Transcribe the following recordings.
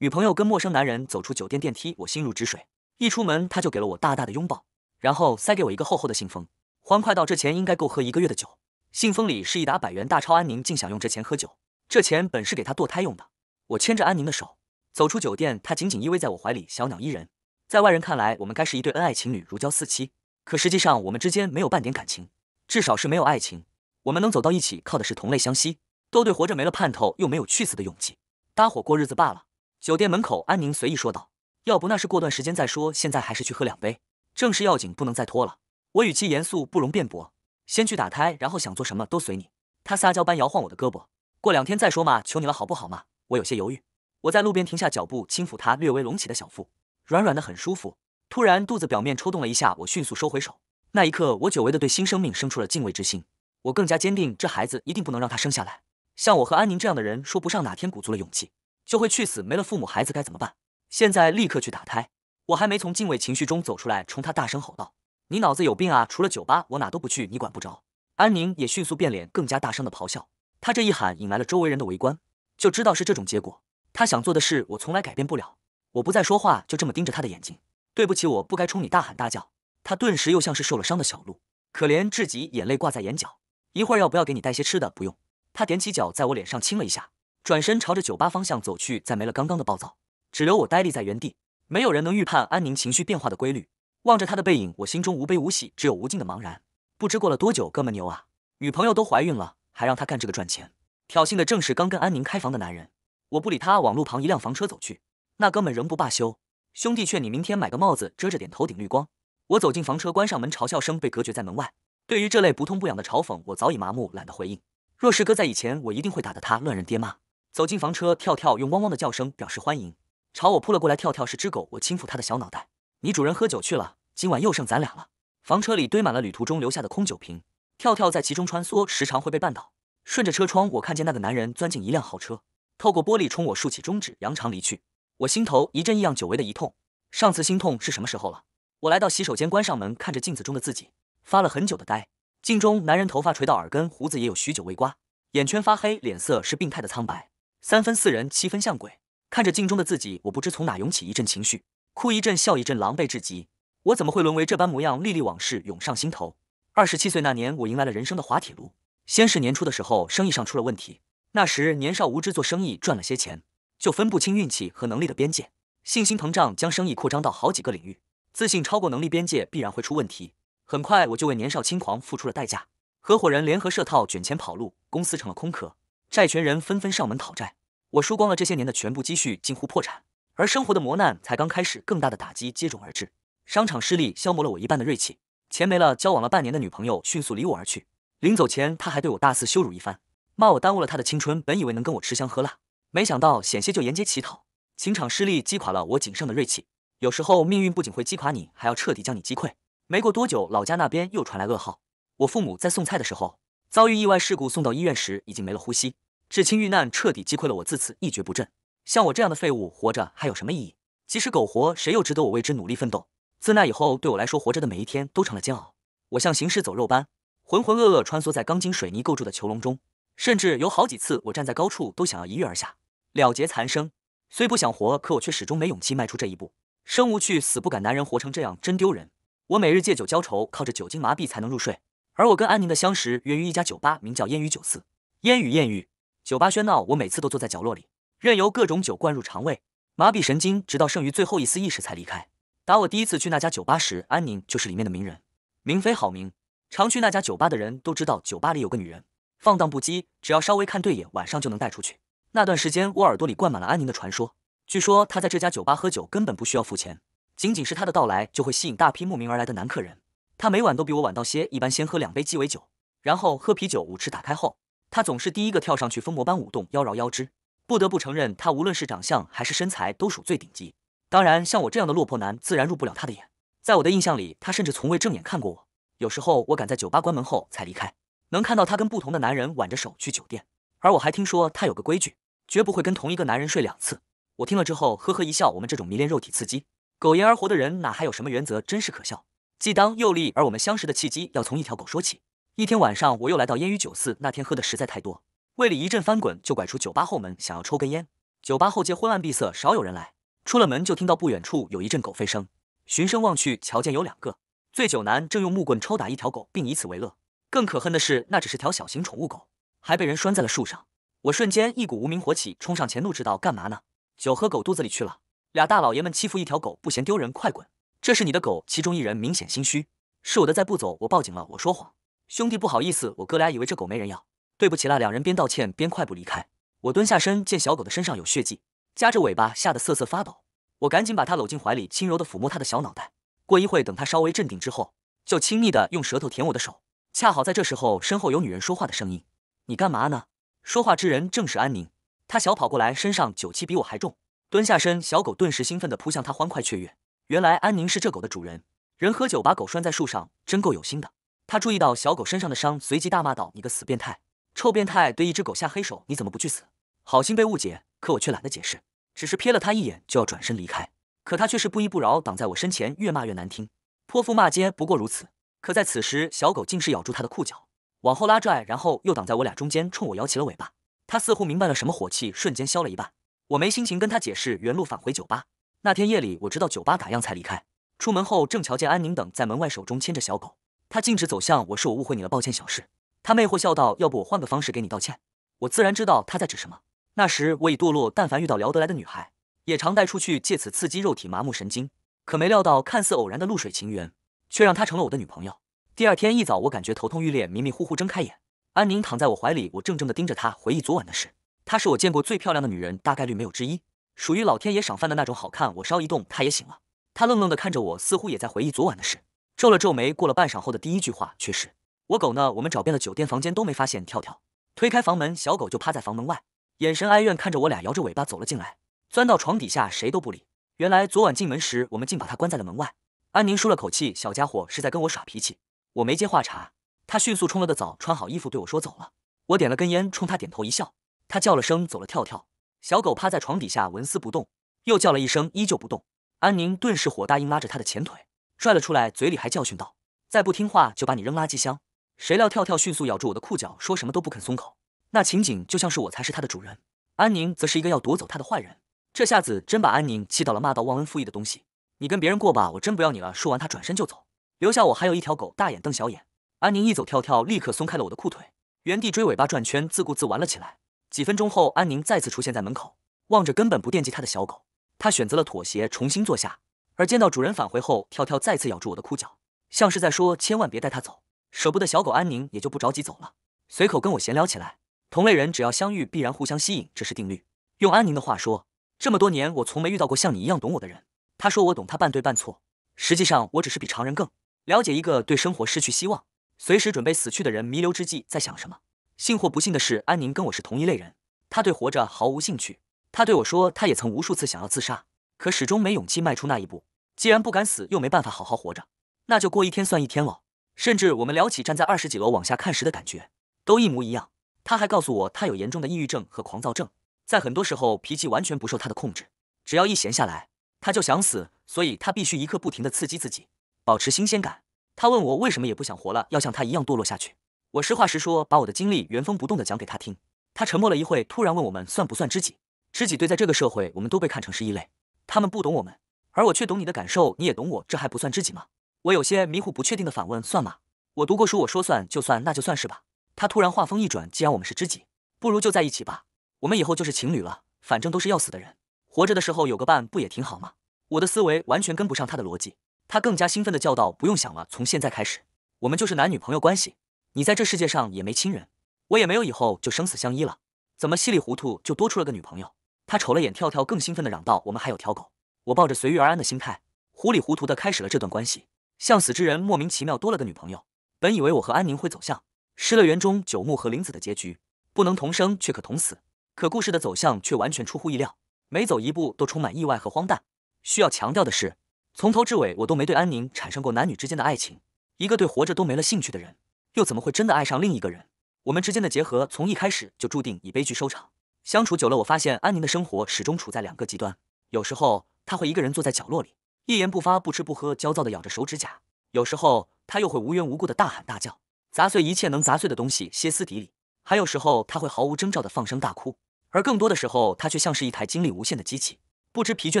女朋友跟陌生男人走出酒店电梯，我心如止水。一出门，他就给了我大大的拥抱，然后塞给我一个厚厚的信封，欢快到这钱应该够喝一个月的酒。信封里是一打百元大钞，安宁竟想用这钱喝酒。这钱本是给他堕胎用的。我牵着安宁的手走出酒店，他紧紧依偎在我怀里，小鸟依人。在外人看来，我们该是一对恩爱情侣，如胶似漆。可实际上，我们之间没有半点感情，至少是没有爱情。我们能走到一起，靠的是同类相吸，都对活着没了盼头，又没有去死的勇气，搭伙过日子罢了。酒店门口，安宁随意说道：“要不那是过段时间再说，现在还是去喝两杯，正事要紧，不能再拖了。”我语气严肃，不容辩驳。先去打胎，然后想做什么都随你。他撒娇般摇晃我的胳膊：“过两天再说嘛，求你了，好不好嘛？”我有些犹豫。我在路边停下脚步，轻抚他略微隆起的小腹，软软的，很舒服。突然，肚子表面抽动了一下，我迅速收回手。那一刻，我久违的对新生命生出了敬畏之心。我更加坚定，这孩子一定不能让他生下来。像我和安宁这样的人，说不上哪天鼓足了勇气。就会去死，没了父母，孩子该怎么办？现在立刻去打胎！我还没从敬畏情绪中走出来，冲他大声吼道：“你脑子有病啊！除了酒吧，我哪都不去，你管不着。”安宁也迅速变脸，更加大声的咆哮。他这一喊，引来了周围人的围观，就知道是这种结果。他想做的事，我从来改变不了。我不再说话，就这么盯着他的眼睛。对不起，我不该冲你大喊大叫。他顿时又像是受了伤的小鹿，可怜至极，眼泪挂在眼角。一会儿要不要给你带些吃的？不用。他踮起脚，在我脸上亲了一下。转身朝着酒吧方向走去，再没了刚刚的暴躁，只留我呆立在原地。没有人能预判安宁情绪变化的规律。望着他的背影，我心中无悲无喜，只有无尽的茫然。不知过了多久，哥们牛啊，女朋友都怀孕了，还让他干这个赚钱。挑衅的正是刚跟安宁开房的男人。我不理他，往路旁一辆房车走去。那哥们仍不罢休，兄弟劝你明天买个帽子遮着点头顶绿光。我走进房车，关上门，嘲笑声被隔绝在门外。对于这类不痛不痒的嘲讽，我早已麻木，懒得回应。若是哥在以前，我一定会打得他乱认爹妈。走进房车，跳跳用汪汪的叫声表示欢迎，朝我扑了过来。跳跳是只狗，我轻抚它的小脑袋。你主人喝酒去了，今晚又剩咱俩了。房车里堆满了旅途中留下的空酒瓶，跳跳在其中穿梭，时常会被绊倒。顺着车窗，我看见那个男人钻进一辆豪车，透过玻璃冲我竖起中指，扬长离去。我心头一阵异样，久违的一痛。上次心痛是什么时候了？我来到洗手间，关上门，看着镜子中的自己，发了很久的呆。镜中男人头发垂到耳根，胡子也有许久未刮，眼圈发黑，脸色是病态的苍白。三分似人，七分像鬼。看着镜中的自己，我不知从哪涌起一阵情绪，哭一阵，笑一阵，狼狈至极。我怎么会沦为这般模样？历历往事涌上心头。二十七岁那年，我迎来了人生的滑铁卢。先是年初的时候，生意上出了问题。那时年少无知，做生意赚了些钱，就分不清运气和能力的边界，信心膨胀，将生意扩张到好几个领域。自信超过能力边界，必然会出问题。很快，我就为年少轻狂付出了代价。合伙人联合设套，卷钱跑路，公司成了空壳。债权人纷纷上门讨债，我输光了这些年的全部积蓄，近乎破产。而生活的磨难才刚开始，更大的打击接踵而至。商场失利，消磨了我一半的锐气，钱没了，交往了半年的女朋友迅速离我而去。临走前，他还对我大肆羞辱一番，骂我耽误了他的青春。本以为能跟我吃香喝辣，没想到险些就沿街乞讨。情场失利，击垮了我仅剩的锐气。有时候，命运不仅会击垮你，还要彻底将你击溃。没过多久，老家那边又传来噩耗，我父母在送菜的时候。遭遇意外事故，送到医院时已经没了呼吸。至亲遇难，彻底击溃了我，自此一蹶不振。像我这样的废物，活着还有什么意义？即使苟活，谁又值得我为之努力奋斗？自那以后，对我来说，活着的每一天都成了煎熬。我像行尸走肉般浑浑噩噩穿梭在钢筋水泥构筑的囚笼中，甚至有好几次，我站在高处都想要一跃而下了结残生。虽不想活，可我却始终没勇气迈出这一步。生无趣，死不敢。男人活成这样，真丢人。我每日借酒浇愁，靠着酒精麻痹才能入睡。而我跟安宁的相识源于一家酒吧，名叫烟雨酒肆。烟雨艳遇，酒吧喧闹，我每次都坐在角落里，任由各种酒灌入肠胃，麻痹神经，直到剩余最后一丝意识才离开。打我第一次去那家酒吧时，安宁就是里面的名人，名非好名。常去那家酒吧的人都知道，酒吧里有个女人，放荡不羁，只要稍微看对眼，晚上就能带出去。那段时间，我耳朵里灌满了安宁的传说。据说她在这家酒吧喝酒根本不需要付钱，仅仅是她的到来就会吸引大批慕名而来的男客人。他每晚都比我晚到些，一般先喝两杯鸡尾酒，然后喝啤酒舞池打开后，他总是第一个跳上去，疯魔般舞动妖娆腰肢。不得不承认，他无论是长相还是身材，都属最顶级。当然，像我这样的落魄男，自然入不了他的眼。在我的印象里，他甚至从未正眼看过我。有时候，我敢在酒吧关门后才离开，能看到他跟不同的男人挽着手去酒店。而我还听说他有个规矩，绝不会跟同一个男人睡两次。我听了之后，呵呵一笑：我们这种迷恋肉体刺激、苟延而活的人，哪还有什么原则？真是可笑。既当又立，而我们相识的契机要从一条狗说起。一天晚上，我又来到烟雨酒肆，那天喝的实在太多，胃里一阵翻滚，就拐出酒吧后门，想要抽根烟。酒吧后街昏暗闭塞，少有人来。出了门，就听到不远处有一阵狗吠声，循声望去，瞧见有两个醉酒男正用木棍抽打一条狗，并以此为乐。更可恨的是，那只是条小型宠物狗，还被人拴在了树上。我瞬间一股无名火起，冲上前怒斥道：“干嘛呢？酒喝狗肚子里去了？俩大老爷们欺负一条狗不嫌丢人，快滚！”这是你的狗，其中一人明显心虚，是我的，再不走我报警了。我说谎，兄弟不好意思，我哥俩以为这狗没人要，对不起啦。两人边道歉边快步离开。我蹲下身，见小狗的身上有血迹，夹着尾巴吓得瑟瑟发抖。我赶紧把它搂进怀里，轻柔地抚摸它的小脑袋。过一会等它稍微镇定之后，就亲昵地用舌头舔我的手。恰好在这时候，身后有女人说话的声音：“你干嘛呢？”说话之人正是安宁。她小跑过来，身上酒气比我还重。蹲下身，小狗顿时兴奋地扑向她，欢快雀跃。原来安宁是这狗的主人，人喝酒把狗拴在树上，真够有心的。他注意到小狗身上的伤，随即大骂道：“你个死变态，臭变态，对一只狗下黑手，你怎么不去死？”好心被误解，可我却懒得解释，只是瞥了他一眼，就要转身离开。可他却是不依不饶，挡在我身前，越骂越难听。泼妇骂街不过如此。可在此时，小狗竟是咬住他的裤脚，往后拉拽，然后又挡在我俩中间，冲我摇起了尾巴。他似乎明白了什么，火气瞬间消了一半。我没心情跟他解释，原路返回酒吧。那天夜里，我直到酒吧打烊才离开。出门后正瞧见安宁等在门外，手中牵着小狗。他径直走向我，是我误会你了，抱歉，小事。”他魅惑笑道：“要不我换个方式给你道歉？”我自然知道他在指什么。那时我已堕落，但凡遇到聊得来的女孩，也常带出去，借此刺激肉体麻木神经。可没料到，看似偶然的露水情缘，却让她成了我的女朋友。第二天一早，我感觉头痛欲裂，迷迷糊糊睁开眼，安宁躺在我怀里，我怔怔地盯着她，回忆昨晚的事。她是我见过最漂亮的女人，大概率没有之一。属于老天爷赏饭的那种好看，我稍一动，他也醒了。他愣愣地看着我，似乎也在回忆昨晚的事，皱了皱眉。过了半晌后的第一句话却是：“我狗呢？我们找遍了酒店房间，都没发现跳跳。”推开房门，小狗就趴在房门外，眼神哀怨，看着我俩摇着尾巴走了进来，钻到床底下，谁都不理。原来昨晚进门时，我们竟把它关在了门外。安宁舒了口气，小家伙是在跟我耍脾气。我没接话茬，他迅速冲了个澡，穿好衣服对我说：“走了。”我点了根烟，冲他点头一笑。他叫了声：“走了，跳跳。”小狗趴在床底下纹丝不动，又叫了一声，依旧不动。安宁顿时火大，硬拉着它的前腿拽了出来，嘴里还教训道：“再不听话就把你扔垃圾箱！”谁料跳跳迅速咬住我的裤脚，说什么都不肯松口。那情景就像是我才是它的主人，安宁则是一个要夺走它的坏人。这下子真把安宁气到了，骂到忘恩负义的东西，你跟别人过吧，我真不要你了。说完，他转身就走，留下我还有一条狗大眼瞪小眼。安宁一走，跳跳立刻松开了我的裤腿，原地追尾巴转圈，自顾自玩了起来。几分钟后，安宁再次出现在门口，望着根本不惦记他的小狗，他选择了妥协，重新坐下。而见到主人返回后，跳跳再次咬住我的裤脚，像是在说：“千万别带他走。”舍不得小狗安宁，也就不着急走了，随口跟我闲聊起来。同类人只要相遇，必然互相吸引，这是定律。用安宁的话说：“这么多年，我从没遇到过像你一样懂我的人。”他说：“我懂他半对半错，实际上我只是比常人更了解一个对生活失去希望、随时准备死去的人弥留之际在想什么。”幸或不幸的是，安宁跟我是同一类人。他对活着毫无兴趣。他对我说，他也曾无数次想要自杀，可始终没勇气迈出那一步。既然不敢死，又没办法好好活着，那就过一天算一天喽。甚至我们聊起站在二十几楼往下看时的感觉，都一模一样。他还告诉我，他有严重的抑郁症和狂躁症，在很多时候脾气完全不受他的控制。只要一闲下来，他就想死，所以他必须一刻不停的刺激自己，保持新鲜感。他问我为什么也不想活了，要像他一样堕落下去。我实话实说，把我的经历原封不动的讲给他听。他沉默了一会，突然问我们算不算知己？知己对，在这个社会，我们都被看成是异类，他们不懂我们，而我却懂你的感受，你也懂我，这还不算知己吗？我有些迷糊、不确定的反问：算吗？我读过书，我说算就算，那就算是吧。他突然话锋一转，既然我们是知己，不如就在一起吧，我们以后就是情侣了，反正都是要死的人，活着的时候有个伴，不也挺好吗？我的思维完全跟不上他的逻辑。他更加兴奋的叫道：不用想了，从现在开始，我们就是男女朋友关系。你在这世界上也没亲人，我也没有，以后就生死相依了。怎么稀里糊涂就多出了个女朋友？他瞅了眼跳跳，更兴奋地嚷道：“我们还有条狗。”我抱着随遇而安的心态，糊里糊涂地开始了这段关系。向死之人莫名其妙多了个女朋友，本以为我和安宁会走向《失乐园》中九木和玲子的结局，不能同生却可同死。可故事的走向却完全出乎意料，每走一步都充满意外和荒诞。需要强调的是，从头至尾我都没对安宁产生过男女之间的爱情。一个对活着都没了兴趣的人。又怎么会真的爱上另一个人？我们之间的结合从一开始就注定以悲剧收场。相处久了，我发现安宁的生活始终处在两个极端。有时候他会一个人坐在角落里，一言不发，不吃不喝，焦躁地咬着手指甲；有时候他又会无缘无故地大喊大叫，砸碎一切能砸碎的东西，歇斯底里；还有时候他会毫无征兆地放声大哭，而更多的时候，他却像是一台精力无限的机器，不知疲倦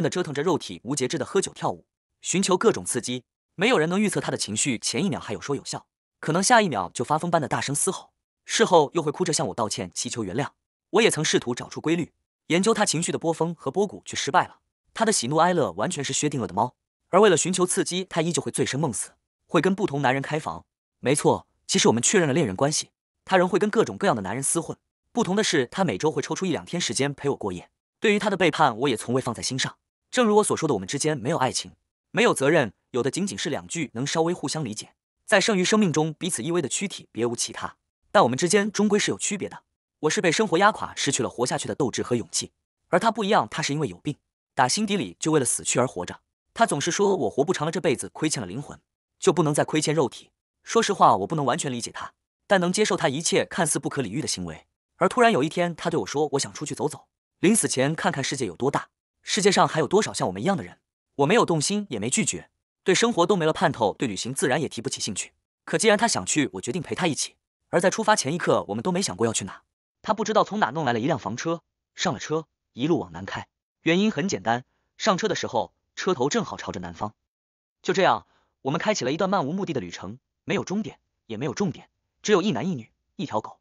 地折腾着肉体，无节制地喝酒跳舞，寻求各种刺激。没有人能预测他的情绪，前一秒还有说有笑。可能下一秒就发疯般的大声嘶吼，事后又会哭着向我道歉，祈求原谅。我也曾试图找出规律，研究他情绪的波峰和波谷，却失败了。他的喜怒哀乐完全是薛定谔的猫，而为了寻求刺激，他依旧会醉生梦死，会跟不同男人开房。没错，其实我们确认了恋人关系，他仍会跟各种各样的男人厮混。不同的是，他每周会抽出一两天时间陪我过夜。对于他的背叛，我也从未放在心上。正如我所说的，我们之间没有爱情，没有责任，有的仅仅是两句能稍微互相理解。在剩余生命中彼此依偎的躯体别无其他，但我们之间终归是有区别的。我是被生活压垮，失去了活下去的斗志和勇气，而他不一样，他是因为有病，打心底里就为了死去而活着。他总是说我活不长了，这辈子亏欠了灵魂，就不能再亏欠肉体。说实话，我不能完全理解他，但能接受他一切看似不可理喻的行为。而突然有一天，他对我说：“我想出去走走，临死前看看世界有多大，世界上还有多少像我们一样的人。”我没有动心，也没拒绝。对生活都没了盼头，对旅行自然也提不起兴趣。可既然他想去，我决定陪他一起。而在出发前一刻，我们都没想过要去哪。他不知道从哪弄来了一辆房车，上了车，一路往南开。原因很简单，上车的时候车头正好朝着南方。就这样，我们开启了一段漫无目的的旅程，没有终点，也没有重点，只有一男一女，一条狗，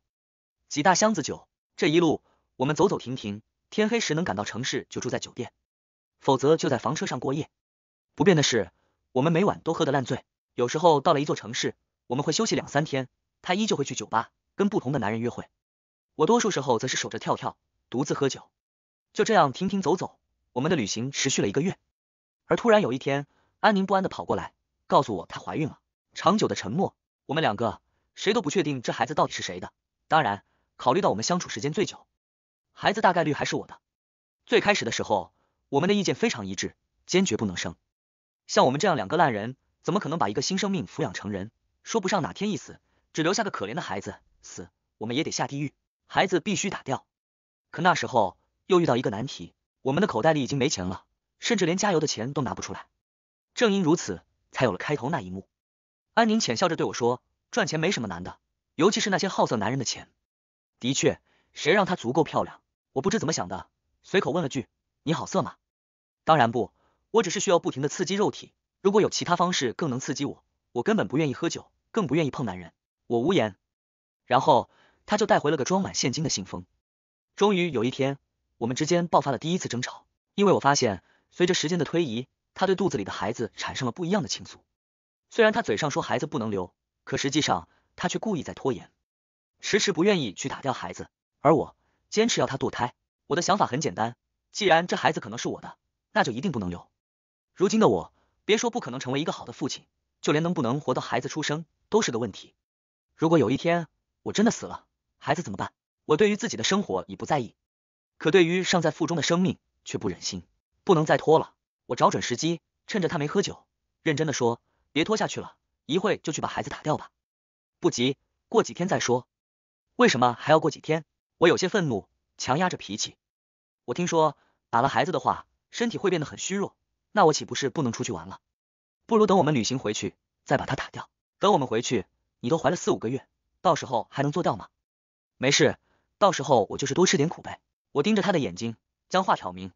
几大箱子酒。这一路，我们走走停停，天黑时能赶到城市就住在酒店，否则就在房车上过夜。不变的是。我们每晚都喝得烂醉，有时候到了一座城市，我们会休息两三天，他依旧会去酒吧跟不同的男人约会。我多数时候则是守着跳跳，独自喝酒。就这样停停走走，我们的旅行持续了一个月。而突然有一天，安宁不安的跑过来告诉我她怀孕了。长久的沉默，我们两个谁都不确定这孩子到底是谁的。当然，考虑到我们相处时间最久，孩子大概率还是我的。最开始的时候，我们的意见非常一致，坚决不能生。像我们这样两个烂人，怎么可能把一个新生命抚养成人？说不上哪天一死，只留下个可怜的孩子，死我们也得下地狱。孩子必须打掉。可那时候又遇到一个难题，我们的口袋里已经没钱了，甚至连加油的钱都拿不出来。正因如此，才有了开头那一幕。安宁浅笑着对我说：“赚钱没什么难的，尤其是那些好色男人的钱。的确，谁让他足够漂亮？”我不知怎么想的，随口问了句：“你好色吗？”当然不。我只是需要不停的刺激肉体，如果有其他方式更能刺激我，我根本不愿意喝酒，更不愿意碰男人。我无言。然后他就带回了个装满现金的信封。终于有一天，我们之间爆发了第一次争吵，因为我发现，随着时间的推移，他对肚子里的孩子产生了不一样的情愫。虽然他嘴上说孩子不能留，可实际上他却故意在拖延，迟迟不愿意去打掉孩子。而我坚持要他堕胎。我的想法很简单，既然这孩子可能是我的，那就一定不能留。如今的我，别说不可能成为一个好的父亲，就连能不能活到孩子出生都是个问题。如果有一天我真的死了，孩子怎么办？我对于自己的生活已不在意，可对于尚在腹中的生命，却不忍心，不能再拖了。我找准时机，趁着他没喝酒，认真的说：“别拖下去了，一会就去把孩子打掉吧。不急，过几天再说。”为什么还要过几天？我有些愤怒，强压着脾气。我听说打了孩子的话，身体会变得很虚弱。那我岂不是不能出去玩了？不如等我们旅行回去再把它打掉。等我们回去，你都怀了四五个月，到时候还能做掉吗？没事，到时候我就是多吃点苦呗。我盯着他的眼睛，将话挑明：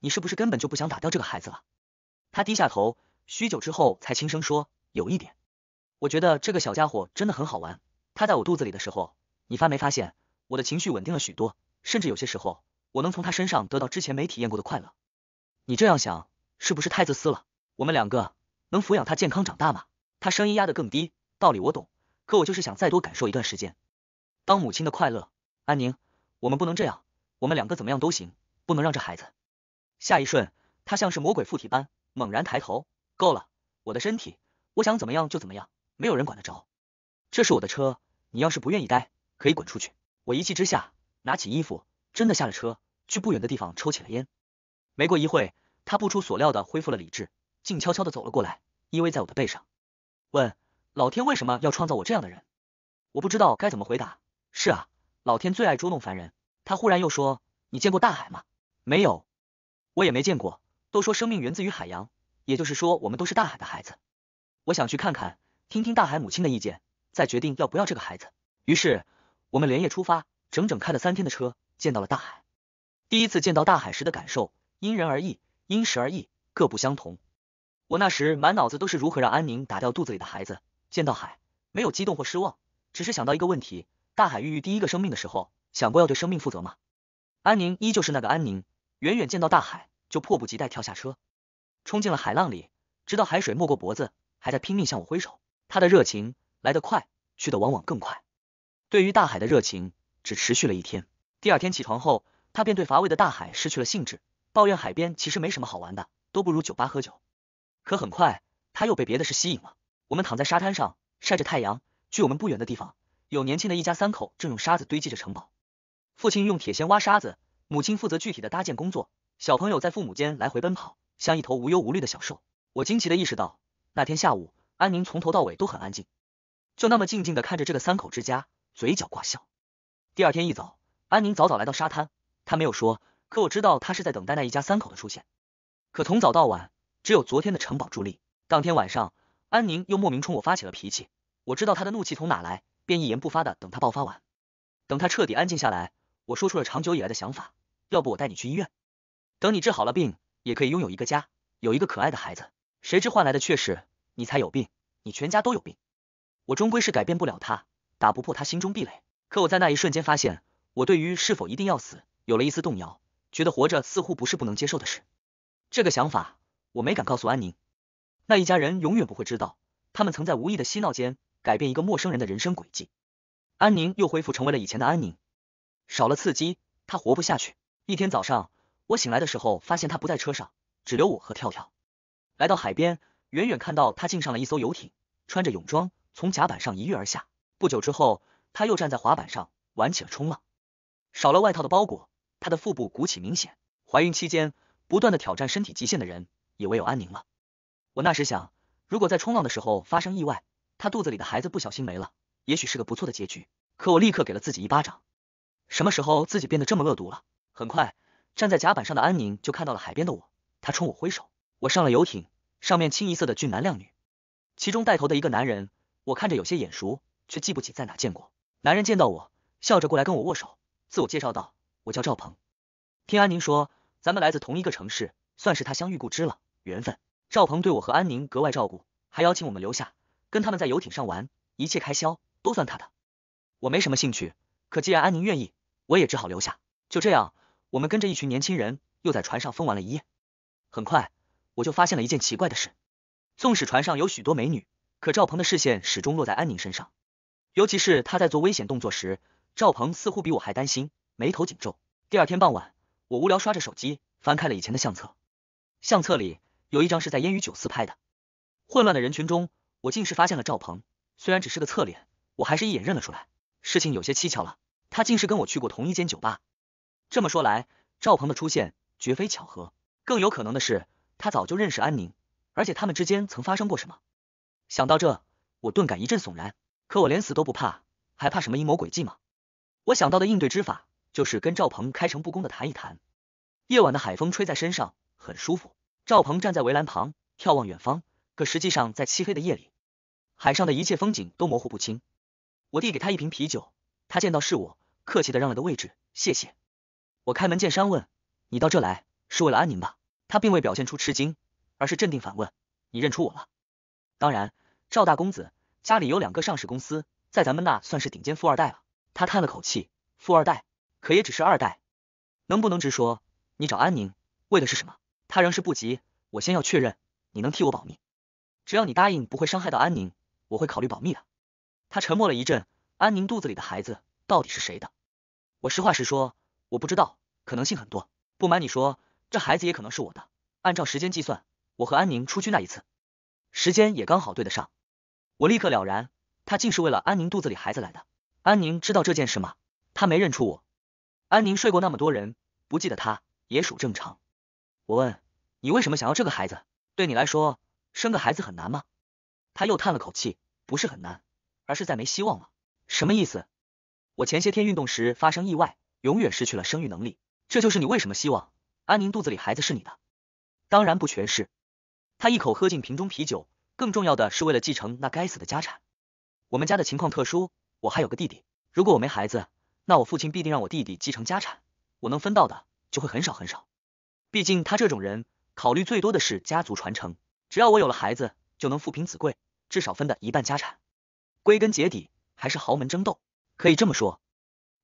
你是不是根本就不想打掉这个孩子了？他低下头，许久之后才轻声说：有一点，我觉得这个小家伙真的很好玩。他在我肚子里的时候，你发没发现我的情绪稳定了许多？甚至有些时候，我能从他身上得到之前没体验过的快乐。你这样想？是不是太自私了？我们两个能抚养他健康长大吗？他声音压得更低，道理我懂，可我就是想再多感受一段时间，当母亲的快乐。安宁，我们不能这样，我们两个怎么样都行，不能让这孩子。下一瞬，他像是魔鬼附体般猛然抬头，够了，我的身体，我想怎么样就怎么样，没有人管得着。这是我的车，你要是不愿意待，可以滚出去。我一气之下，拿起衣服，真的下了车，去不远的地方抽起了烟。没过一会。他不出所料的恢复了理智，静悄悄的走了过来，依偎在我的背上，问：“老天为什么要创造我这样的人？”我不知道该怎么回答。是啊，老天最爱捉弄凡人。他忽然又说：“你见过大海吗？”“没有。”“我也没见过。”“都说生命源自于海洋，也就是说，我们都是大海的孩子。”“我想去看看，听听大海母亲的意见，再决定要不要这个孩子。”于是，我们连夜出发，整整开了三天的车，见到了大海。第一次见到大海时的感受，因人而异。因时而异，各不相同。我那时满脑子都是如何让安宁打掉肚子里的孩子。见到海，没有激动或失望，只是想到一个问题：大海孕育第一个生命的时候，想过要对生命负责吗？安宁依旧是那个安宁，远远见到大海就迫不及待跳下车，冲进了海浪里，直到海水没过脖子，还在拼命向我挥手。他的热情来得快，去的往往更快。对于大海的热情，只持续了一天。第二天起床后，他便对乏味的大海失去了兴致。抱怨海边其实没什么好玩的，都不如酒吧喝酒。可很快，他又被别的事吸引了。我们躺在沙滩上晒着太阳，距我们不远的地方，有年轻的一家三口正用沙子堆积着城堡。父亲用铁锨挖沙子，母亲负责具体的搭建工作，小朋友在父母间来回奔跑，像一头无忧无虑的小兽。我惊奇的意识到，那天下午，安宁从头到尾都很安静，就那么静静的看着这个三口之家，嘴角挂笑。第二天一早，安宁早早来到沙滩，他没有说。可我知道他是在等待那一家三口的出现，可从早到晚只有昨天的城堡助力。当天晚上，安宁又莫名冲我发起了脾气。我知道他的怒气从哪来，便一言不发的等他爆发完，等他彻底安静下来，我说出了长久以来的想法：要不我带你去医院，等你治好了病，也可以拥有一个家，有一个可爱的孩子。谁知换来的却是你才有病，你全家都有病。我终归是改变不了他，打不破他心中壁垒。可我在那一瞬间发现，我对于是否一定要死，有了一丝动摇。觉得活着似乎不是不能接受的事，这个想法我没敢告诉安宁，那一家人永远不会知道，他们曾在无意的嬉闹间改变一个陌生人的人生轨迹。安宁又恢复成为了以前的安宁，少了刺激，他活不下去。一天早上，我醒来的时候发现他不在车上，只留我和跳跳。来到海边，远远看到他进上了一艘游艇，穿着泳装从甲板上一跃而下。不久之后，他又站在滑板上玩起了冲浪，少了外套的包裹。她的腹部鼓起明显，怀孕期间不断的挑战身体极限的人，也唯有安宁了。我那时想，如果在冲浪的时候发生意外，她肚子里的孩子不小心没了，也许是个不错的结局。可我立刻给了自己一巴掌，什么时候自己变得这么恶毒了？很快，站在甲板上的安宁就看到了海边的我，她冲我挥手。我上了游艇，上面清一色的俊男靓女，其中带头的一个男人，我看着有些眼熟，却记不起在哪见过。男人见到我，笑着过来跟我握手，自我介绍道。我叫赵鹏，听安宁说咱们来自同一个城市，算是他相遇故知了缘分。赵鹏对我和安宁格外照顾，还邀请我们留下，跟他们在游艇上玩，一切开销都算他的。我没什么兴趣，可既然安宁愿意，我也只好留下。就这样，我们跟着一群年轻人又在船上疯玩了一夜。很快，我就发现了一件奇怪的事：纵使船上有许多美女，可赵鹏的视线始终落在安宁身上。尤其是他在做危险动作时，赵鹏似乎比我还担心。眉头紧皱。第二天傍晚，我无聊刷着手机，翻开了以前的相册。相册里有一张是在烟雨酒肆拍的。混乱的人群中，我竟是发现了赵鹏。虽然只是个侧脸，我还是一眼认了出来。事情有些蹊跷了，他竟是跟我去过同一间酒吧。这么说来，赵鹏的出现绝非巧合。更有可能的是，他早就认识安宁，而且他们之间曾发生过什么。想到这，我顿感一阵悚然。可我连死都不怕，还怕什么阴谋诡计吗？我想到的应对之法。就是跟赵鹏开诚布公的谈一谈。夜晚的海风吹在身上很舒服。赵鹏站在围栏旁眺望远方，可实际上在漆黑的夜里，海上的一切风景都模糊不清。我递给他一瓶啤酒，他见到是我，客气的让了个位置，谢谢。我开门见山问：“你到这来是为了安宁吧？”他并未表现出吃惊，而是镇定反问：“你认出我了？”当然，赵大公子家里有两个上市公司，在咱们那算是顶尖富二代了。他叹了口气：“富二代。”可也只是二代，能不能直说？你找安宁为的是什么？他仍是不急，我先要确认，你能替我保密？只要你答应不会伤害到安宁，我会考虑保密的。他沉默了一阵，安宁肚子里的孩子到底是谁的？我实话实说，我不知道，可能性很多。不瞒你说，这孩子也可能是我的。按照时间计算，我和安宁出去那一次，时间也刚好对得上。我立刻了然，他竟是为了安宁肚子里孩子来的。安宁知道这件事吗？他没认出我。安宁睡过那么多人，不记得他也属正常。我问你为什么想要这个孩子？对你来说，生个孩子很难吗？他又叹了口气，不是很难，而是在没希望了。什么意思？我前些天运动时发生意外，永远失去了生育能力。这就是你为什么希望安宁肚子里孩子是你的？当然不全是。他一口喝进瓶中啤酒，更重要的是为了继承那该死的家产。我们家的情况特殊，我还有个弟弟，如果我没孩子。那我父亲必定让我弟弟继承家产，我能分到的就会很少很少。毕竟他这种人考虑最多的是家族传承，只要我有了孩子，就能富贫子贵，至少分的一半家产。归根结底还是豪门争斗。可以这么说，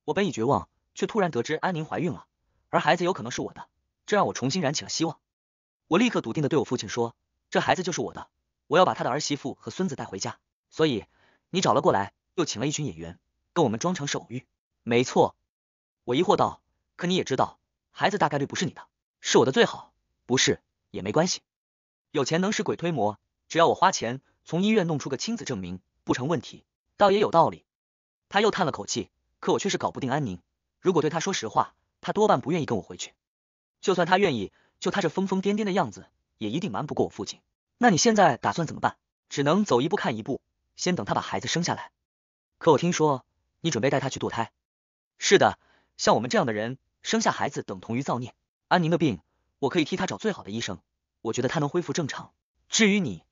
我本已绝望，却突然得知安宁怀孕了，而孩子有可能是我的，这让我重新燃起了希望。我立刻笃定的对我父亲说：“这孩子就是我的，我要把他的儿媳妇和孙子带回家。”所以你找了过来，又请了一群演员，跟我们装成是偶遇。没错，我疑惑道。可你也知道，孩子大概率不是你的，是我的最好，不是也没关系。有钱能使鬼推磨，只要我花钱从医院弄出个亲子证明，不成问题，倒也有道理。他又叹了口气，可我却是搞不定安宁。如果对他说实话，他多半不愿意跟我回去。就算他愿意，就他这疯疯癫癫的样子，也一定瞒不过我父亲。那你现在打算怎么办？只能走一步看一步，先等他把孩子生下来。可我听说你准备带他去堕胎。是的，像我们这样的人生下孩子等同于造孽。安宁的病，我可以替他找最好的医生，我觉得他能恢复正常。至于你，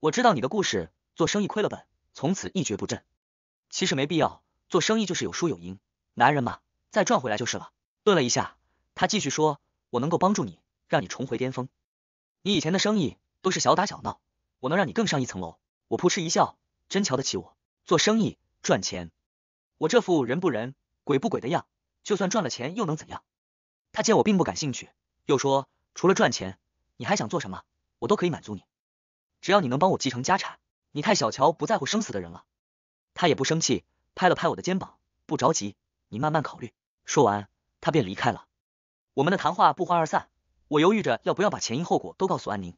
我知道你的故事，做生意亏了本，从此一蹶不振。其实没必要，做生意就是有输有赢，男人嘛，再赚回来就是了。顿了一下，他继续说：“我能够帮助你，让你重回巅峰。你以前的生意都是小打小闹，我能让你更上一层楼。”我扑哧一笑，真瞧得起我做生意赚钱，我这副人不人。鬼不鬼的样，就算赚了钱又能怎样？他见我并不感兴趣，又说除了赚钱，你还想做什么？我都可以满足你，只要你能帮我继承家产。你太小瞧不在乎生死的人了。他也不生气，拍了拍我的肩膀，不着急，你慢慢考虑。说完，他便离开了。我们的谈话不欢而散。我犹豫着要不要把前因后果都告诉安宁，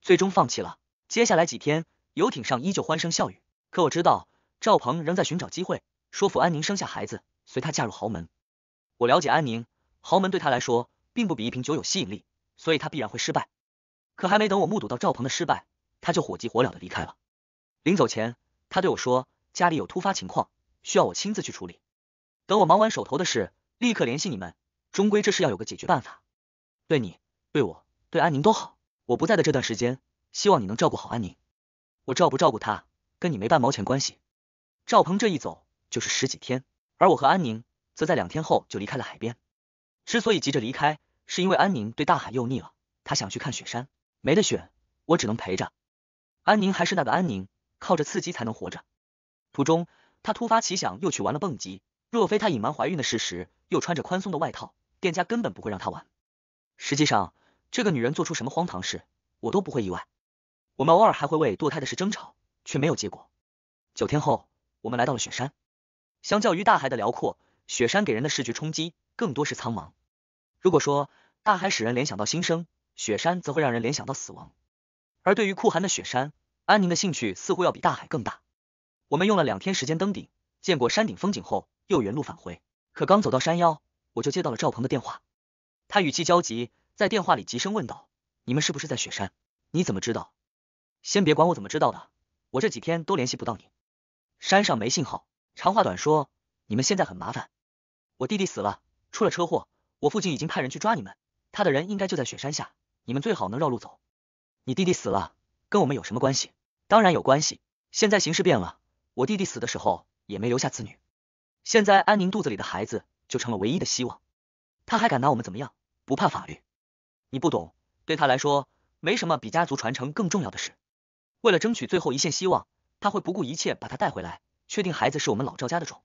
最终放弃了。接下来几天，游艇上依旧欢声笑语，可我知道赵鹏仍在寻找机会说服安宁生下孩子。随他嫁入豪门，我了解安宁，豪门对他来说并不比一瓶酒有吸引力，所以他必然会失败。可还没等我目睹到赵鹏的失败，他就火急火燎的离开了。临走前，他对我说家里有突发情况，需要我亲自去处理。等我忙完手头的事，立刻联系你们。终归这事要有个解决办法，对你、对我、对安宁都好。我不在的这段时间，希望你能照顾好安宁。我照不照顾她，跟你没半毛钱关系。赵鹏这一走就是十几天。而我和安宁则在两天后就离开了海边。之所以急着离开，是因为安宁对大海又腻了，她想去看雪山，没得选，我只能陪着。安宁还是那个安宁，靠着刺激才能活着。途中，她突发奇想又去玩了蹦极，若非她隐瞒怀孕的事实，又穿着宽松的外套，店家根本不会让她玩。实际上，这个女人做出什么荒唐事，我都不会意外。我们偶尔还会为堕胎的事争吵，却没有结果。九天后，我们来到了雪山。相较于大海的辽阔，雪山给人的视觉冲击更多是苍茫。如果说大海使人联想到新生，雪山则会让人联想到死亡。而对于酷寒的雪山，安宁的兴趣似乎要比大海更大。我们用了两天时间登顶，见过山顶风景后，又原路返回。可刚走到山腰，我就接到了赵鹏的电话，他语气焦急，在电话里急声问道：“你们是不是在雪山？你怎么知道？先别管我怎么知道的，我这几天都联系不到你，山上没信号。”长话短说，你们现在很麻烦。我弟弟死了，出了车祸，我父亲已经派人去抓你们，他的人应该就在雪山下。你们最好能绕路走。你弟弟死了，跟我们有什么关系？当然有关系。现在形势变了，我弟弟死的时候也没留下子女，现在安宁肚子里的孩子就成了唯一的希望。他还敢拿我们怎么样？不怕法律？你不懂，对他来说，没什么比家族传承更重要的事。为了争取最后一线希望，他会不顾一切把他带回来。确定孩子是我们老赵家的种，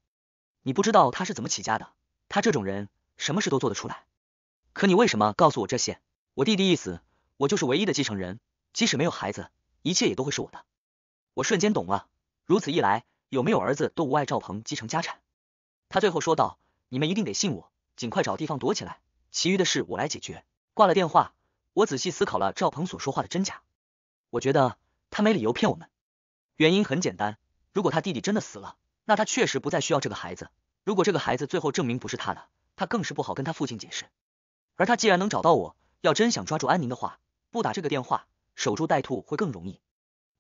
你不知道他是怎么起家的，他这种人什么事都做得出来。可你为什么告诉我这些？我弟弟一死，我就是唯一的继承人，即使没有孩子，一切也都会是我的。我瞬间懂了，如此一来，有没有儿子都无碍赵鹏继承家产。他最后说道：“你们一定得信我，尽快找地方躲起来，其余的事我来解决。”挂了电话，我仔细思考了赵鹏所说话的真假，我觉得他没理由骗我们，原因很简单。如果他弟弟真的死了，那他确实不再需要这个孩子。如果这个孩子最后证明不是他的，他更是不好跟他父亲解释。而他既然能找到我，要真想抓住安宁的话，不打这个电话，守株待兔会更容易。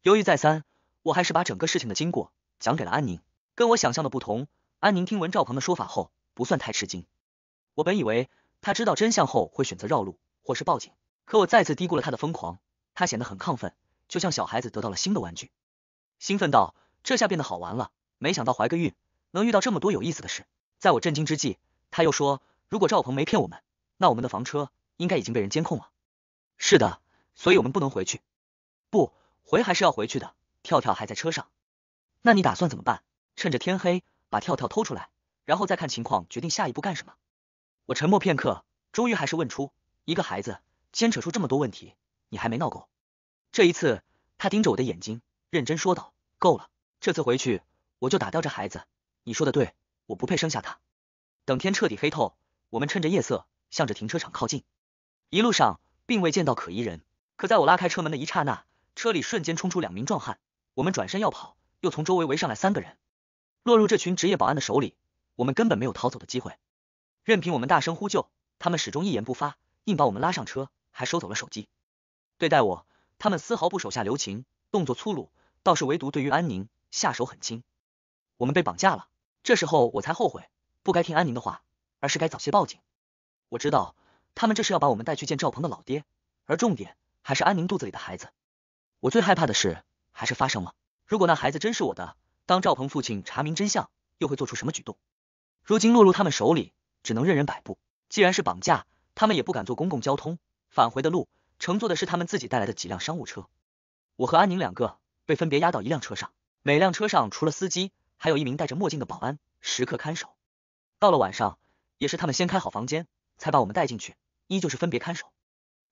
犹豫再三，我还是把整个事情的经过讲给了安宁。跟我想象的不同，安宁听闻赵鹏的说法后，不算太吃惊。我本以为他知道真相后会选择绕路或是报警，可我再次低估了他的疯狂。他显得很亢奋，就像小孩子得到了新的玩具，兴奋道。这下变得好玩了，没想到怀个孕能遇到这么多有意思的事。在我震惊之际，他又说，如果赵鹏没骗我们，那我们的房车应该已经被人监控了。是的，所以我们不能回去。不，回还是要回去的，跳跳还在车上。那你打算怎么办？趁着天黑把跳跳偷出来，然后再看情况决定下一步干什么。我沉默片刻，终于还是问出，一个孩子牵扯出这么多问题，你还没闹够？这一次，他盯着我的眼睛，认真说道，够了。这次回去我就打掉这孩子。你说的对，我不配生下他。等天彻底黑透，我们趁着夜色向着停车场靠近。一路上并未见到可疑人，可在我拉开车门的一刹那，车里瞬间冲出两名壮汉。我们转身要跑，又从周围围上来三个人，落入这群职业保安的手里，我们根本没有逃走的机会。任凭我们大声呼救，他们始终一言不发，硬把我们拉上车，还收走了手机。对待我，他们丝毫不手下留情，动作粗鲁，倒是唯独对于安宁。下手很轻，我们被绑架了。这时候我才后悔，不该听安宁的话，而是该早些报警。我知道他们这是要把我们带去见赵鹏的老爹，而重点还是安宁肚子里的孩子。我最害怕的事还是发生了。如果那孩子真是我的，当赵鹏父亲查明真相，又会做出什么举动？如今落入他们手里，只能任人摆布。既然是绑架，他们也不敢坐公共交通，返回的路乘坐的是他们自己带来的几辆商务车。我和安宁两个被分别押到一辆车上。每辆车上除了司机，还有一名戴着墨镜的保安，时刻看守。到了晚上，也是他们先开好房间，才把我们带进去，依旧是分别看守。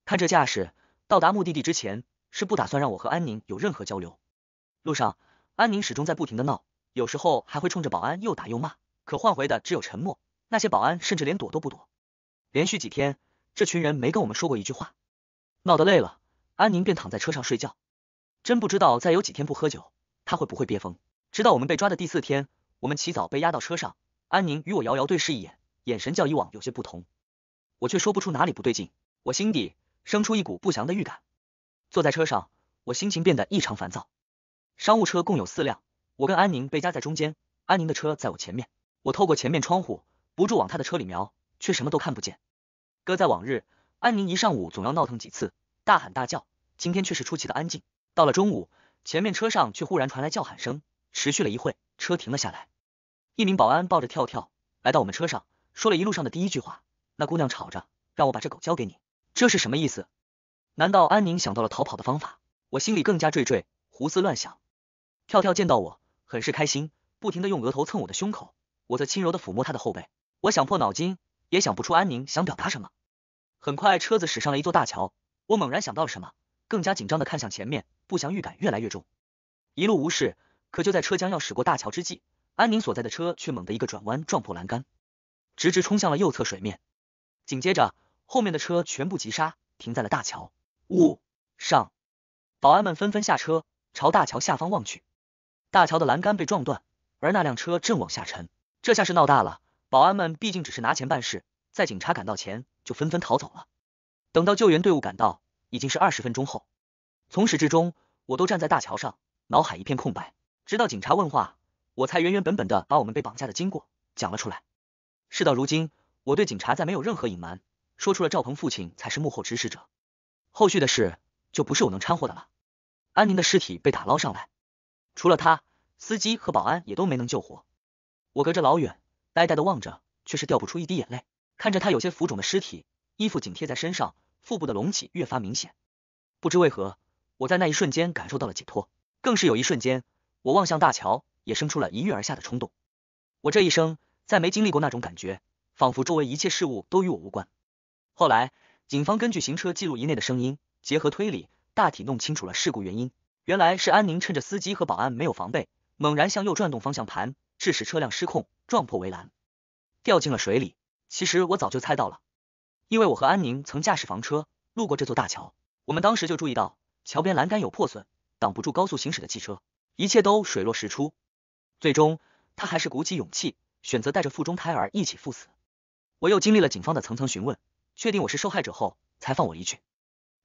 看这架势，到达目的地之前是不打算让我和安宁有任何交流。路上，安宁始终在不停的闹，有时候还会冲着保安又打又骂，可换回的只有沉默。那些保安甚至连躲都不躲。连续几天，这群人没跟我们说过一句话。闹得累了，安宁便躺在车上睡觉。真不知道再有几天不喝酒。他会不会憋疯？直到我们被抓的第四天，我们起早被押到车上。安宁与我遥遥对视一眼，眼神较以往有些不同，我却说不出哪里不对劲，我心底生出一股不祥的预感。坐在车上，我心情变得异常烦躁。商务车共有四辆，我跟安宁被夹在中间，安宁的车在我前面，我透过前面窗户不住往他的车里瞄，却什么都看不见。搁在往日，安宁一上午总要闹腾几次，大喊大叫，今天却是出奇的安静。到了中午。前面车上却忽然传来叫喊声，持续了一会，车停了下来。一名保安抱着跳跳来到我们车上，说了一路上的第一句话。那姑娘吵着让我把这狗交给你，这是什么意思？难道安宁想到了逃跑的方法？我心里更加惴惴，胡思乱想。跳跳见到我很是开心，不停的用额头蹭我的胸口，我则轻柔的抚摸他的后背。我想破脑筋也想不出安宁想表达什么。很快车子驶上了一座大桥，我猛然想到了什么。更加紧张的看向前面，不祥预感越来越重。一路无事，可就在车将要驶过大桥之际，安宁所在的车却猛地一个转弯，撞破栏杆，直直冲向了右侧水面。紧接着，后面的车全部急刹，停在了大桥。呜！上，保安们纷纷下车，朝大桥下方望去。大桥的栏杆被撞断，而那辆车正往下沉。这下是闹大了。保安们毕竟只是拿钱办事，在警察赶到前就纷纷逃走了。等到救援队伍赶到。已经是二十分钟后，从始至终，我都站在大桥上，脑海一片空白，直到警察问话，我才原原本本的把我们被绑架的经过讲了出来。事到如今，我对警察再没有任何隐瞒，说出了赵鹏父亲才是幕后指使者。后续的事就不是我能掺和的了。安宁的尸体被打捞上来，除了他，司机和保安也都没能救活。我隔着老远，呆呆的望着，却是掉不出一滴眼泪，看着他有些浮肿的尸体，衣服紧贴在身上。腹部的隆起越发明显，不知为何，我在那一瞬间感受到了解脱，更是有一瞬间，我望向大桥，也生出了一跃而下的冲动。我这一生再没经历过那种感觉，仿佛周围一切事物都与我无关。后来，警方根据行车记录仪内的声音，结合推理，大体弄清楚了事故原因。原来是安宁趁着司机和保安没有防备，猛然向右转动方向盘，致使车辆失控，撞破围栏，掉进了水里。其实我早就猜到了。因为我和安宁曾驾驶房车路过这座大桥，我们当时就注意到桥边栏杆有破损，挡不住高速行驶的汽车。一切都水落石出，最终他还是鼓起勇气，选择带着腹中胎儿一起赴死。我又经历了警方的层层询问，确定我是受害者后，才放我离去。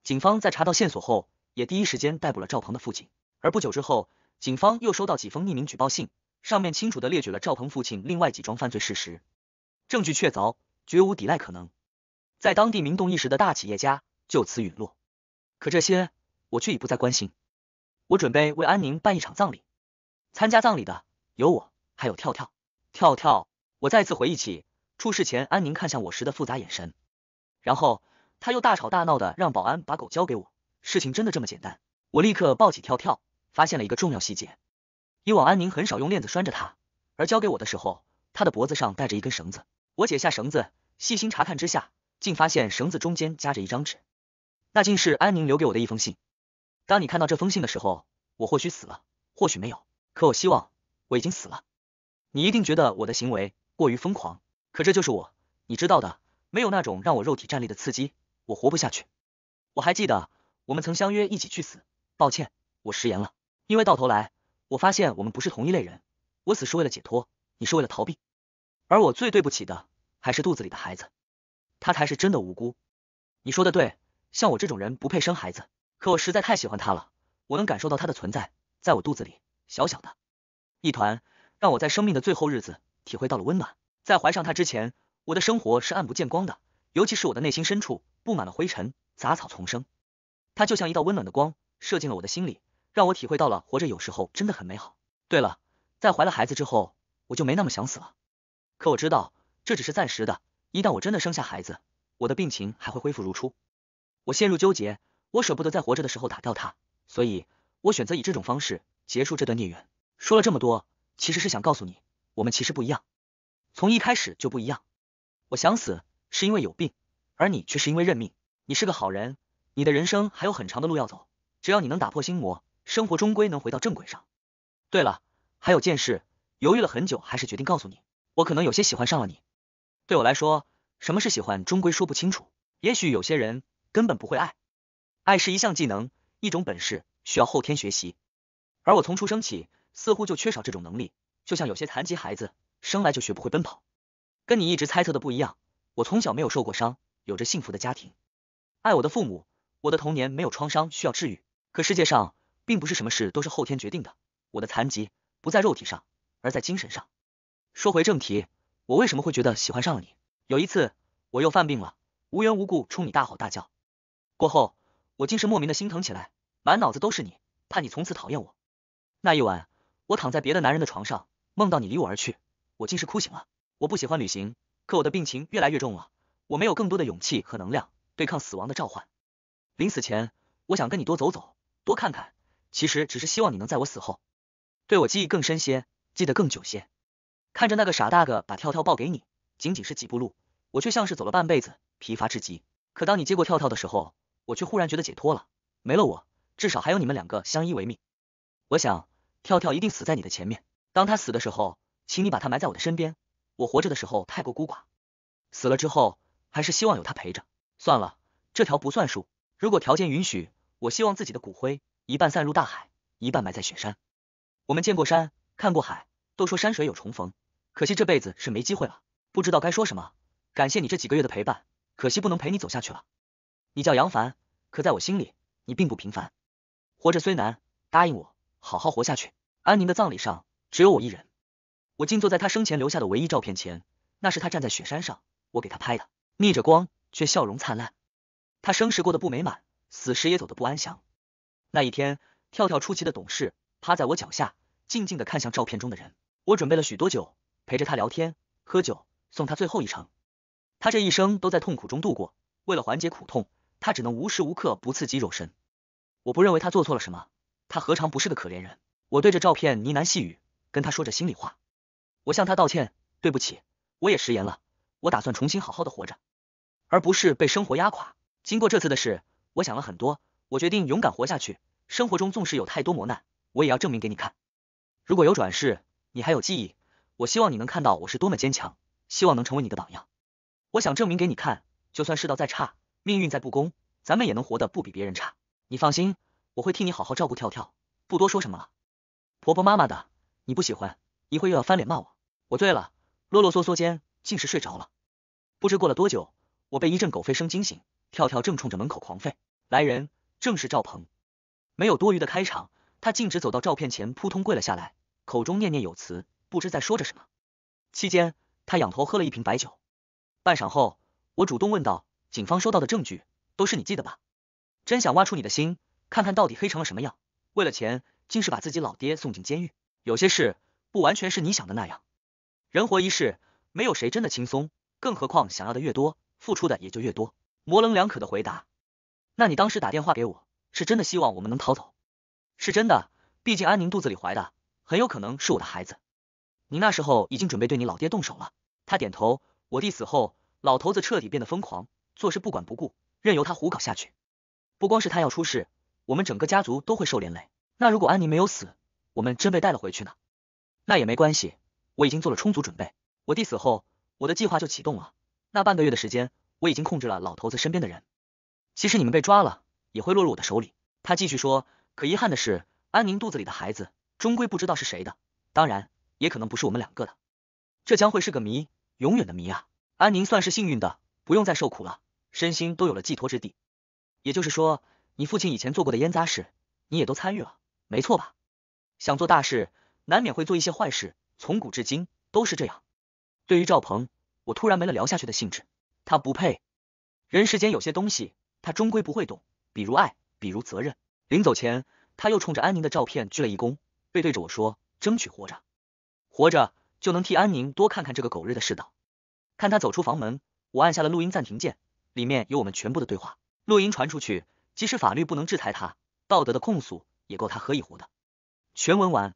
警方在查到线索后，也第一时间逮捕了赵鹏的父亲。而不久之后，警方又收到几封匿名举报信，上面清楚的列举了赵鹏父亲另外几桩犯罪事实，证据确凿，绝无抵赖可能。在当地名动一时的大企业家就此陨落，可这些我却已不再关心。我准备为安宁办一场葬礼，参加葬礼的有我，还有跳跳。跳跳，我再次回忆起出事前安宁看向我时的复杂眼神，然后他又大吵大闹的让保安把狗交给我。事情真的这么简单？我立刻抱起跳跳，发现了一个重要细节：以往安宁很少用链子拴着他，而交给我的时候，他的脖子上带着一根绳子。我解下绳子，细心查看之下。竟发现绳子中间夹着一张纸，那竟是安宁留给我的一封信。当你看到这封信的时候，我或许死了，或许没有，可我希望我已经死了。你一定觉得我的行为过于疯狂，可这就是我，你知道的，没有那种让我肉体站立的刺激，我活不下去。我还记得我们曾相约一起去死，抱歉，我食言了，因为到头来我发现我们不是同一类人。我死是为了解脱，你是为了逃避，而我最对不起的还是肚子里的孩子。他才是真的无辜。你说的对，像我这种人不配生孩子，可我实在太喜欢他了。我能感受到他的存在，在我肚子里，小小的一团，让我在生命的最后日子体会到了温暖。在怀上他之前，我的生活是暗不见光的，尤其是我的内心深处布满了灰尘，杂草丛生。他就像一道温暖的光，射进了我的心里，让我体会到了活着有时候真的很美好。对了，在怀了孩子之后，我就没那么想死了，可我知道这只是暂时的。一旦我真的生下孩子，我的病情还会恢复如初。我陷入纠结，我舍不得在活着的时候打掉他，所以我选择以这种方式结束这段孽缘。说了这么多，其实是想告诉你，我们其实不一样，从一开始就不一样。我想死是因为有病，而你却是因为认命。你是个好人，你的人生还有很长的路要走，只要你能打破心魔，生活终归能回到正轨上。对了，还有件事，犹豫了很久，还是决定告诉你，我可能有些喜欢上了你。对我来说，什么是喜欢，终归说不清楚。也许有些人根本不会爱，爱是一项技能，一种本事，需要后天学习。而我从出生起，似乎就缺少这种能力，就像有些残疾孩子生来就学不会奔跑。跟你一直猜测的不一样，我从小没有受过伤，有着幸福的家庭，爱我的父母，我的童年没有创伤需要治愈。可世界上并不是什么事都是后天决定的，我的残疾不在肉体上，而在精神上。说回正题。我为什么会觉得喜欢上了你？有一次，我又犯病了，无缘无故冲你大吼大叫。过后，我竟是莫名的心疼起来，满脑子都是你，怕你从此讨厌我。那一晚，我躺在别的男人的床上，梦到你离我而去，我竟是哭醒了。我不喜欢旅行，可我的病情越来越重了，我没有更多的勇气和能量对抗死亡的召唤。临死前，我想跟你多走走，多看看。其实只是希望你能在我死后，对我记忆更深些，记得更久些。看着那个傻大个把跳跳抱给你，仅仅是几步路，我却像是走了半辈子，疲乏至极。可当你接过跳跳的时候，我却忽然觉得解脱了。没了我，至少还有你们两个相依为命。我想跳跳一定死在你的前面。当他死的时候，请你把他埋在我的身边。我活着的时候太过孤寡，死了之后还是希望有他陪着。算了，这条不算数。如果条件允许，我希望自己的骨灰一半散入大海，一半埋在雪山。我们见过山，看过海，都说山水有重逢。可惜这辈子是没机会了，不知道该说什么。感谢你这几个月的陪伴，可惜不能陪你走下去了。你叫杨凡，可在我心里，你并不平凡。活着虽难，答应我好好活下去。安宁的葬礼上只有我一人，我静坐在他生前留下的唯一照片前，那是他站在雪山上，我给他拍的，逆着光却笑容灿烂。他生时过得不美满，死时也走得不安详。那一天，跳跳出奇的懂事，趴在我脚下，静静的看向照片中的人。我准备了许多酒。陪着他聊天、喝酒，送他最后一程。他这一生都在痛苦中度过，为了缓解苦痛，他只能无时无刻不刺激肉身。我不认为他做错了什么，他何尝不是个可怜人？我对着照片呢喃细语，跟他说着心里话。我向他道歉，对不起，我也食言了。我打算重新好好的活着，而不是被生活压垮。经过这次的事，我想了很多，我决定勇敢活下去。生活中纵使有太多磨难，我也要证明给你看。如果有转世，你还有记忆。我希望你能看到我是多么坚强，希望能成为你的榜样。我想证明给你看，就算世道再差，命运再不公，咱们也能活得不比别人差。你放心，我会替你好好照顾跳跳。不多说什么了，婆婆妈妈的，你不喜欢，一会又要翻脸骂我。我醉了，啰啰嗦嗦间竟是睡着了。不知过了多久，我被一阵狗吠声惊醒，跳跳正冲着门口狂吠。来人正是赵鹏，没有多余的开场，他径直走到照片前，扑通跪了下来，口中念念有词。不知在说着什么。期间，他仰头喝了一瓶白酒。半晌后，我主动问道：“警方收到的证据都是你寄的吧？真想挖出你的心，看看到底黑成了什么样。为了钱，竟是把自己老爹送进监狱。有些事不完全是你想的那样。人活一世，没有谁真的轻松，更何况想要的越多，付出的也就越多。”模棱两可的回答。那你当时打电话给我，是真的希望我们能逃走？是真的，毕竟安宁肚子里怀的很有可能是我的孩子。你那时候已经准备对你老爹动手了。他点头。我弟死后，老头子彻底变得疯狂，做事不管不顾，任由他胡搞下去。不光是他要出事，我们整个家族都会受连累。那如果安妮没有死，我们真被带了回去呢？那也没关系，我已经做了充足准备。我弟死后，我的计划就启动了。那半个月的时间，我已经控制了老头子身边的人。其实你们被抓了，也会落入我的手里。他继续说。可遗憾的是，安宁肚子里的孩子，终归不知道是谁的。当然。也可能不是我们两个的，这将会是个谜，永远的谜啊！安宁算是幸运的，不用再受苦了，身心都有了寄托之地。也就是说，你父亲以前做过的腌臜事，你也都参与了，没错吧？想做大事，难免会做一些坏事，从古至今都是这样。对于赵鹏，我突然没了聊下去的兴致，他不配。人世间有些东西，他终归不会懂，比如爱，比如责任。临走前，他又冲着安宁的照片鞠了一躬，背对着我说：“争取活着。”活着就能替安宁多看看这个狗日的世道。看他走出房门，我按下了录音暂停键，里面有我们全部的对话。录音传出去，即使法律不能制裁他，道德的控诉也够他喝一壶的。全文完。